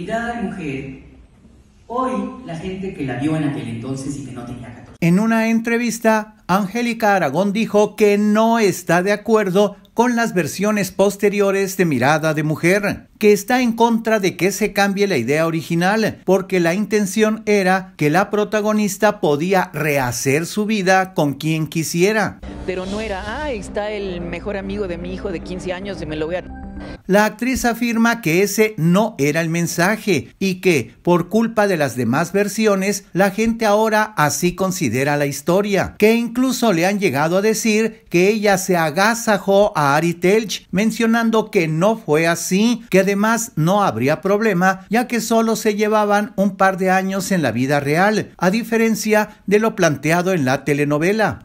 Mirada de Mujer, hoy la gente que la vio en aquel entonces y que no tenía 14. En una entrevista, Angélica Aragón dijo que no está de acuerdo con las versiones posteriores de Mirada de Mujer, que está en contra de que se cambie la idea original, porque la intención era que la protagonista podía rehacer su vida con quien quisiera. Pero no era, ah, está el mejor amigo de mi hijo de 15 años y me lo voy a... La actriz afirma que ese no era el mensaje y que, por culpa de las demás versiones, la gente ahora así considera la historia, que incluso le han llegado a decir que ella se agasajó a Ari Telch, mencionando que no fue así, que además no habría problema, ya que solo se llevaban un par de años en la vida real, a diferencia de lo planteado en la telenovela.